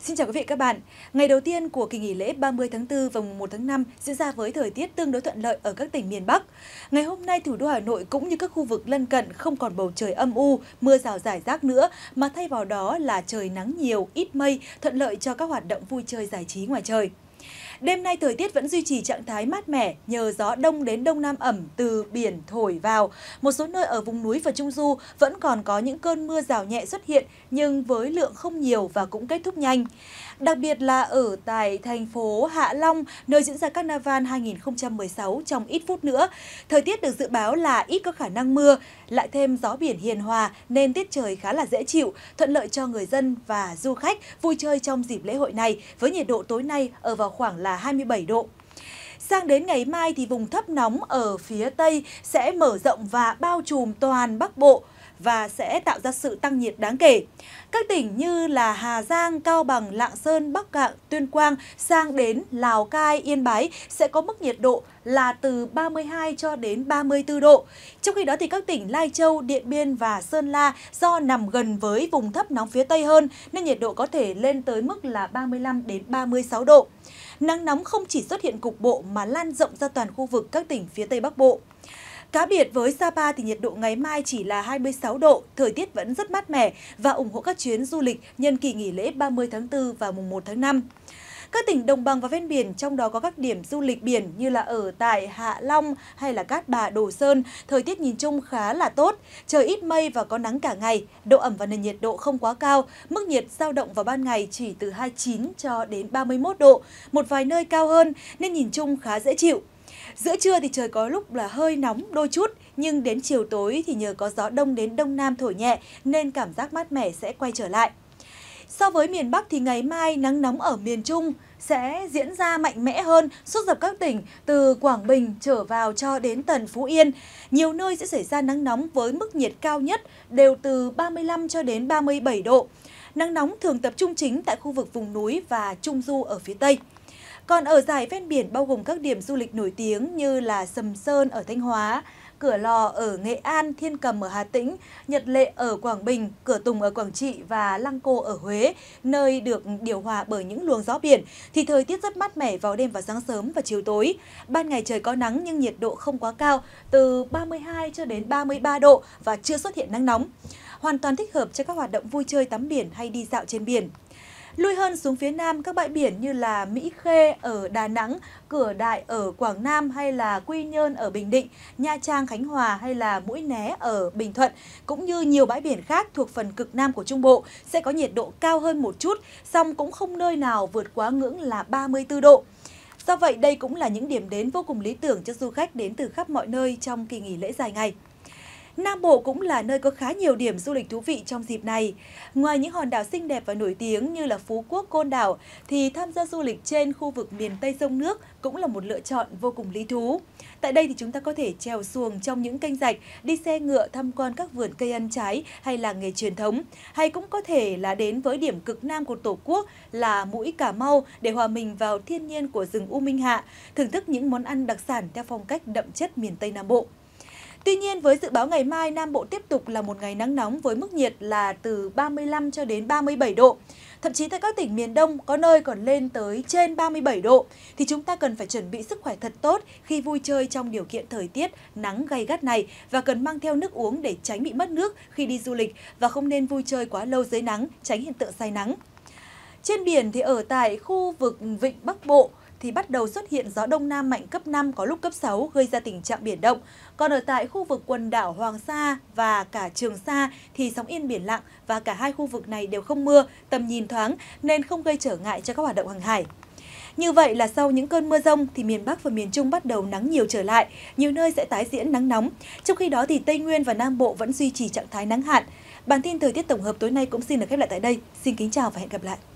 Xin chào quý vị các bạn. Ngày đầu tiên của kỳ nghỉ lễ 30 tháng 4 và 1 tháng 5 diễn ra với thời tiết tương đối thuận lợi ở các tỉnh miền Bắc. Ngày hôm nay thủ đô Hà Nội cũng như các khu vực lân cận không còn bầu trời âm u, mưa rào rải rác nữa mà thay vào đó là trời nắng nhiều, ít mây, thuận lợi cho các hoạt động vui chơi giải trí ngoài trời. Đêm nay thời tiết vẫn duy trì trạng thái mát mẻ nhờ gió đông đến đông nam ẩm từ biển thổi vào. Một số nơi ở vùng núi và trung du vẫn còn có những cơn mưa rào nhẹ xuất hiện nhưng với lượng không nhiều và cũng kết thúc nhanh. Đặc biệt là ở tại thành phố Hạ Long, nơi diễn ra Carnival 2016 trong ít phút nữa. Thời tiết được dự báo là ít có khả năng mưa, lại thêm gió biển hiền hòa nên tiết trời khá là dễ chịu, thuận lợi cho người dân và du khách vui chơi trong dịp lễ hội này với nhiệt độ tối nay ở vào khoảng là là 27 độ. Sang đến ngày mai thì vùng thấp nóng ở phía Tây sẽ mở rộng và bao trùm toàn Bắc Bộ và sẽ tạo ra sự tăng nhiệt đáng kể. Các tỉnh như là Hà Giang, Cao Bằng, Lạng Sơn, Bắc Cạn, Tuyên Quang sang đến Lào Cai, Yên Bái sẽ có mức nhiệt độ là từ 32 cho đến 34 độ. Trong khi đó thì các tỉnh Lai Châu, Điện Biên và Sơn La do nằm gần với vùng thấp nóng phía Tây hơn nên nhiệt độ có thể lên tới mức là 35 đến 36 độ nắng nóng không chỉ xuất hiện cục bộ mà lan rộng ra toàn khu vực các tỉnh phía Tây Bắc Bộ. Cá biệt với Sapa thì nhiệt độ ngày mai chỉ là 26 độ, thời tiết vẫn rất mát mẻ và ủng hộ các chuyến du lịch nhân kỳ nghỉ lễ 30 tháng 4 và mùng 1 tháng 5. Các tỉnh đồng bằng và ven biển trong đó có các điểm du lịch biển như là ở tại Hạ Long hay là Cát Bà Đồ Sơn, thời tiết nhìn chung khá là tốt, trời ít mây và có nắng cả ngày, độ ẩm và nền nhiệt độ không quá cao, mức nhiệt dao động vào ban ngày chỉ từ 29 cho đến 31 độ, một vài nơi cao hơn nên nhìn chung khá dễ chịu. Giữa trưa thì trời có lúc là hơi nóng đôi chút, nhưng đến chiều tối thì nhờ có gió đông đến đông nam thổi nhẹ nên cảm giác mát mẻ sẽ quay trở lại. So với miền Bắc thì ngày mai nắng nóng ở miền Trung sẽ diễn ra mạnh mẽ hơn suốt dọc các tỉnh từ Quảng Bình trở vào cho đến tận Phú Yên. Nhiều nơi sẽ xảy ra nắng nóng với mức nhiệt cao nhất đều từ 35 cho đến 37 độ. Nắng nóng thường tập trung chính tại khu vực vùng núi và trung du ở phía Tây. Còn ở giải ven biển bao gồm các điểm du lịch nổi tiếng như là Sầm Sơn ở Thanh Hóa, Cửa Lò ở Nghệ An, Thiên Cầm ở Hà Tĩnh, Nhật Lệ ở Quảng Bình, Cửa Tùng ở Quảng Trị và Lăng Cô ở Huế, nơi được điều hòa bởi những luồng gió biển, thì thời tiết rất mát mẻ vào đêm và sáng sớm và chiều tối. Ban ngày trời có nắng nhưng nhiệt độ không quá cao, từ 32 cho đến 33 độ và chưa xuất hiện nắng nóng. Hoàn toàn thích hợp cho các hoạt động vui chơi tắm biển hay đi dạo trên biển. Lui hơn xuống phía nam, các bãi biển như là Mỹ Khê ở Đà Nẵng, Cửa Đại ở Quảng Nam hay là Quy Nhơn ở Bình Định, Nha Trang Khánh Hòa hay là Mũi Né ở Bình Thuận, cũng như nhiều bãi biển khác thuộc phần cực nam của Trung Bộ sẽ có nhiệt độ cao hơn một chút, song cũng không nơi nào vượt quá ngưỡng là 34 độ. Do vậy, đây cũng là những điểm đến vô cùng lý tưởng cho du khách đến từ khắp mọi nơi trong kỳ nghỉ lễ dài ngày. Nam Bộ cũng là nơi có khá nhiều điểm du lịch thú vị trong dịp này. Ngoài những hòn đảo xinh đẹp và nổi tiếng như là Phú Quốc, Côn Đảo, thì tham gia du lịch trên khu vực miền Tây sông nước cũng là một lựa chọn vô cùng lý thú. Tại đây thì chúng ta có thể trèo xuồng trong những kênh rạch, đi xe ngựa tham quan các vườn cây ăn trái hay là nghề truyền thống, hay cũng có thể là đến với điểm cực nam của Tổ quốc là mũi Cà Mau để hòa mình vào thiên nhiên của rừng U Minh Hạ, thưởng thức những món ăn đặc sản theo phong cách đậm chất miền Tây Nam Bộ. Tuy nhiên, với dự báo ngày mai, Nam Bộ tiếp tục là một ngày nắng nóng với mức nhiệt là từ 35 cho đến 37 độ. Thậm chí tại các tỉnh miền Đông có nơi còn lên tới trên 37 độ, thì chúng ta cần phải chuẩn bị sức khỏe thật tốt khi vui chơi trong điều kiện thời tiết nắng gay gắt này và cần mang theo nước uống để tránh bị mất nước khi đi du lịch và không nên vui chơi quá lâu dưới nắng, tránh hiện tượng say nắng. Trên biển thì ở tại khu vực Vịnh Bắc Bộ, thì bắt đầu xuất hiện gió đông nam mạnh cấp 5 có lúc cấp 6 gây ra tình trạng biển động. Còn ở tại khu vực quần đảo Hoàng Sa và cả Trường Sa thì sóng yên biển lặng và cả hai khu vực này đều không mưa, tầm nhìn thoáng nên không gây trở ngại cho các hoạt động hàng hải. Như vậy là sau những cơn mưa rông thì miền Bắc và miền Trung bắt đầu nắng nhiều trở lại, nhiều nơi sẽ tái diễn nắng nóng. Trong khi đó thì Tây Nguyên và Nam Bộ vẫn duy trì trạng thái nắng hạn. Bản tin thời tiết tổng hợp tối nay cũng xin được khép lại tại đây. Xin kính chào và hẹn gặp lại.